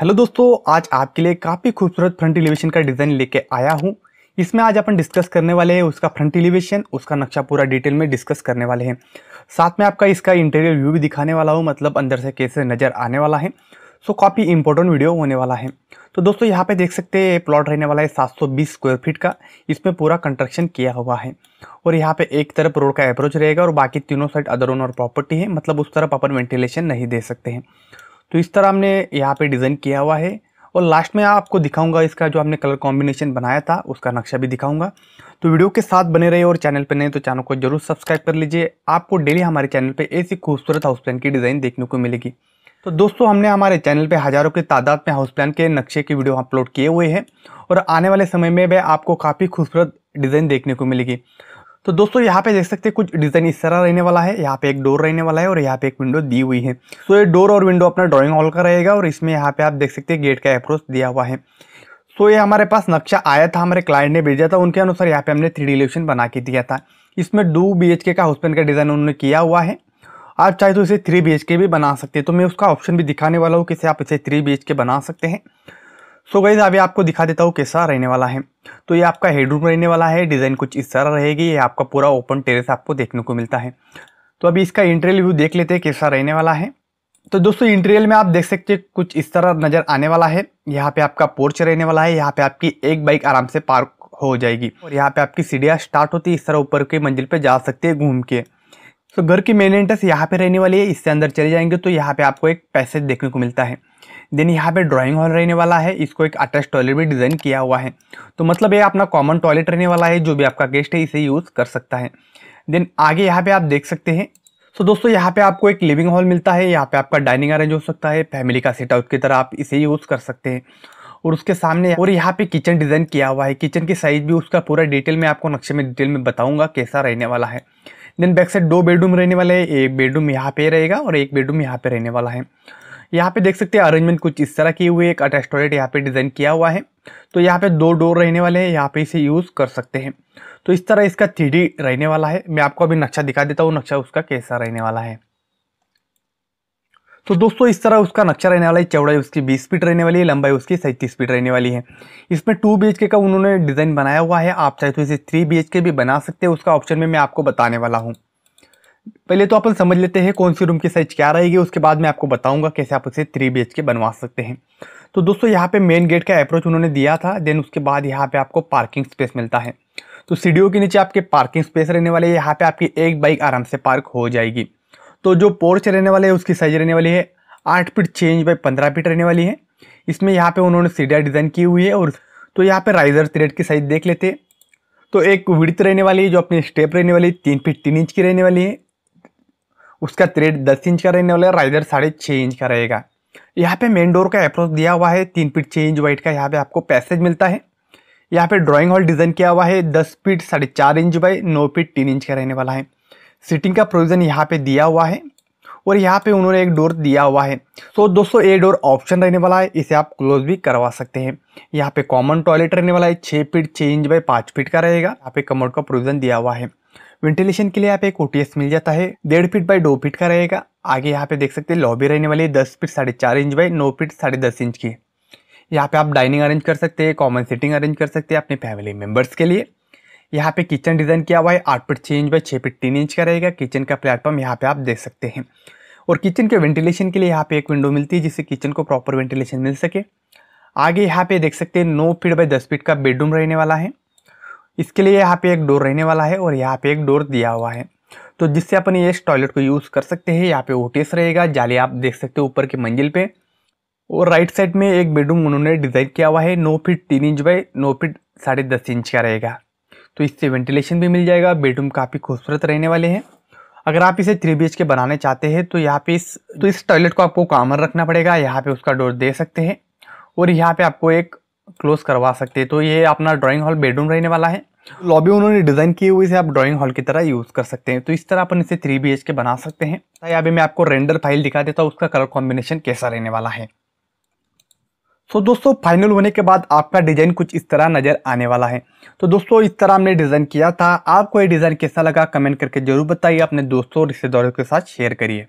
hello दोस्तों आज आपके लिए काफ़ी खूबसूरत फ्रंट एलिवेशन का डिज़ाइन लेके आया हूँ इसमें आज अपन डिस्कस करने वाले हैं उसका फ्रंट एलिवेशन उसका नक्शा पूरा डिटेल में डिस्कस करने वाले हैं साथ में आपका इसका इंटीरियर व्यू भी दिखाने वाला हूँ मतलब अंदर से कैसे नज़र आने वाला है सो काफ़ी इंपॉर्टेंट वीडियो होने वाला है तो दोस्तों यहाँ पर देख सकते हैं प्लॉट रहने वाला है सात स्क्वायर फीट का इसमें पूरा कंस्ट्रक्शन किया हुआ है और यहाँ पर एक तरफ रोड का अप्रोच रहेगा और बाकी तीनों साइड अदर ओनर प्रॉपर्टी है मतलब उस तरफ अपन वेंटिलेशन नहीं दे सकते हैं तो इस तरह हमने यहाँ पे डिज़ाइन किया हुआ है और लास्ट में आपको दिखाऊंगा इसका जो हमने कलर कॉम्बिनेशन बनाया था उसका नक्शा भी दिखाऊंगा तो वीडियो के साथ बने रहे और चैनल पर नए तो चैनल को जरूर सब्सक्राइब कर लीजिए आपको डेली हमारे चैनल पर ऐसी खूबसूरत हाउस प्लान की डिज़ाइन देखने को मिलेगी तो दोस्तों हमने हमारे चैनल पे हज़ारों की तादाद में हाउस प्लान के नक्शे की वीडियो अपलोड किए हुए हैं और आने वाले समय में भी आपको काफ़ी खूबसूरत डिज़ाइन देखने को मिलेगी तो दोस्तों यहाँ पे देख सकते हैं कुछ डिज़ाइन इस तरह रहने वाला है यहाँ पे एक डोर रहने वाला है और यहाँ पे एक विंडो दी हुई है सो ये डोर और विंडो अपना ड्राइंग हॉल का रहेगा और इसमें यहाँ पे आप देख सकते हैं गेट का अप्रोच दिया हुआ है सो ये हमारे पास नक्शा आया था हमारे क्लाइंट ने भेजा था उनके अनुसार यहाँ पे हमने थ्री डी बना के दिया था इसमें डू बी का हाउसपेन का डिज़ाइन उन्होंने किया हुआ है आप चाहे तो इसे थ्री बी भी बना सकते हैं तो मैं उसका ऑप्शन भी दिखाने वाला हूँ कि आप इसे थ्री बी बना सकते हैं सो गई अभी आपको दिखा देता हूँ कैसा रहने वाला है तो ये आपका हेडरूम रहने वाला है डिज़ाइन कुछ इस तरह रहेगी ये आपका पूरा ओपन टेरेस आपको देखने को मिलता है तो अभी इसका इंटरियल व्यू देख लेते हैं कैसा रहने वाला है तो दोस्तों इंटीरियर में आप देख सकते हैं कुछ इस तरह नज़र आने वाला है यहाँ पे आपका पोर्च रहने वाला है यहाँ पे आपकी एक बाइक आराम से पार्क हो जाएगी और यहाँ पे आपकी सीढ़ियाँ स्टार्ट होती है इस तरह ऊपर की मंजिल पे जा सकते हैं घूम के तो घर की मेन एंट्रेंस यहाँ पे रहने वाली है इससे अंदर चले जाएंगे तो यहाँ पे आपको एक पैसेज देखने को मिलता है देन यहाँ पे ड्राइंग हॉल रहने वाला है इसको एक अटैच टॉयलेट भी डिज़ाइन किया हुआ है तो मतलब ये अपना कॉमन टॉयलेट रहने वाला है जो भी आपका गेस्ट है इसे यूज़ कर सकता है देन आगे यहाँ पे आप देख सकते हैं सो दोस्तों यहाँ पे आपको एक लिविंग हॉल मिलता है यहाँ पे आपका डाइनिंग अरेंज हो सकता है फैमिली का सेट आउट की तरह आप इसे यूज़ कर सकते हैं और उसके सामने और यहाँ पे किचन डिज़ाइन किया हुआ है किचन की साइज़ भी उसका पूरा डिटेल में आपको नक्शे में डिटेल में बताऊंगा कैसा रहने वाला है देन बैक साइड दो बेडरूम रहने वाले हैं एक बेडरूम यहाँ पे रहेगा और एक बेडरूम यहाँ पे रहने वाला है यहाँ पे देख सकते हैं अरेंजमेंट कुछ इस तरह की हुई एक अटैच टॉयलेट यहाँ पे डिज़ाइन किया हुआ है तो यहाँ पे दो डोर रहने वाले हैं यहाँ पे इसे यूज़ कर सकते हैं तो इस तरह इसका थ्री रहने वाला है मैं आपको अभी नक्शा दिखा देता हूँ नक्शा उसका कैसा रहने वाला है तो दोस्तों इस तरह उसका नक्शा रहने वाला है चौड़ाई उसकी बीस फीट रहने वाली है लंबाई उसकी सैंतीस फीट रहने वाली है इसमें टू बी का उन्होंने डिज़ाइन बनाया हुआ है आप चाहे तो इसे थ्री बी भी बना सकते हैं उसका ऑप्शन में मैं आपको बताने वाला हूँ पहले तो अपन समझ लेते हैं कौन सी रूम की साइज क्या रहेगी उसके बाद मैं आपको बताऊंगा कैसे आप उसे थ्री बी के बनवा सकते हैं तो दोस्तों यहाँ पे मेन गेट का अप्रोच उन्होंने दिया था देन उसके बाद यहाँ पे आपको पार्किंग स्पेस मिलता है तो सीढ़ियों के नीचे आपके पार्किंग स्पेस रहने वाले यहाँ पे आपकी एक बाइक आराम से पार्क हो जाएगी तो जो पोर्च रहने वाले है उसकी साइज रहने वाली है आठ फीट छः इंच बाई पंद्रह फीट रहने वाली है इसमें यहाँ पे उन्होंने सीढ़िया डिज़ाइन की हुई है और तो यहाँ पे राइजर थ्रेड की साइज देख लेते तो एक विड़त रहने वाली है जो अपनी स्टेप रहने वाली तीन फीट तीन इंच की रहने वाली है उसका थ्रेड दस इंच का रहने वाला है राइजर साढ़े छः इंच का रहेगा यहाँ पे मेन डोर का अप्रोच दिया हुआ है तीन फीट छः इंच वाइट का यहाँ पे आपको पैसेज मिलता है यहाँ पे ड्राइंग हॉल डिज़ाइन किया हुआ है दस फीट साढ़े चार इंच बाई नौ फीट तीन इंच का रहने वाला है सीटिंग का प्रोविज़न यहाँ पे दिया हुआ है और यहाँ पे उन्होंने एक डोर दिया हुआ है तो दोस्तों ये डोर ऑप्शन रहने वाला है इसे आप क्लोज भी करवा सकते हैं यहाँ पे कॉमन टॉयलेट रहने वाला है छः फीट छः इंच बाई पाँच फीट का रहेगा यहाँ पे कमोड का प्रोविज़न दिया हुआ है वेंटिलेशन के लिए यहाँ पे एक ओटीएस मिल जाता है डेढ़ फीट बाई दो फीट का रहेगा आगे यहाँ पे देख सकते हैं लॉबी रहने वाली है दस फीट साढ़े चार इंच बाई नौ फीट साढ़े दस इंच की यहाँ पे आप डाइनिंग अरेंज कर सकते हैं कॉमन सीटिंग अरेंज कर सकते हैं अपने फैमिली मेम्बर्स के लिए यहाँ पे किचन डिज़ाइन किया हुआ है आठ फीट छः इंच बाई छः फीट तीन इंच का रहेगा किचन का प्लेटफॉर्म यहाँ पे आप देख सकते हैं और किचन के वेंटिलेशन के लिए यहाँ पे एक विंडो मिलती है जिससे किचन को प्रॉपर वेंटिलेशन मिल सके आगे यहाँ पे देख सकते हैं नौ फीट बाई दस फीट का बेडरूम रहने वाला है इसके लिए यहाँ पे एक डोर रहने वाला है और यहाँ पे एक डोर दिया हुआ है तो जिससे अपन ये टॉयलेट को यूज़ कर सकते हैं यहाँ पे ओटीएस रहेगा जाली आप देख सकते हो ऊपर के मंजिल पे और राइट साइड में एक बेडरूम उन्होंने डिज़ाइन किया हुआ है नौ फिट तीन इंच बाई नौ फिट साढ़े दस इंच का रहेगा तो इससे वेंटिलेशन भी मिल जाएगा बेडरूम काफ़ी खूबसूरत रहने वाले हैं अगर आप इसे थ्री बी के बनाने चाहते हैं तो यहाँ पे इस तो इस टॉयलेट को आपको कामर रखना पड़ेगा यहाँ पर उसका डोर दे सकते हैं और यहाँ पर आपको एक क्लोज़ करवा सकते हैं तो ये अपना ड्राइंग हॉल बेडरूम रहने वाला है लॉबी उन्होंने डिज़ाइन किए हुए इसे आप ड्राइंग हॉल की तरह यूज़ कर सकते हैं तो इस तरह अपन इसे थ्री बी के बना सकते हैं तो या अभी मैं आपको रेंडर फाइल दिखा देता हूँ उसका कलर कॉम्बिनेशन कैसा रहने वाला है सो so, दोस्तों फाइनल होने के बाद आपका डिज़ाइन कुछ इस तरह नज़र आने वाला है तो दोस्तों इस तरह हमने डिज़ाइन किया था आपको ये डिज़ाइन कैसा लगा कमेंट करके जरूर बताइए अपने दोस्तों और रिश्तेदारों के साथ शेयर करिए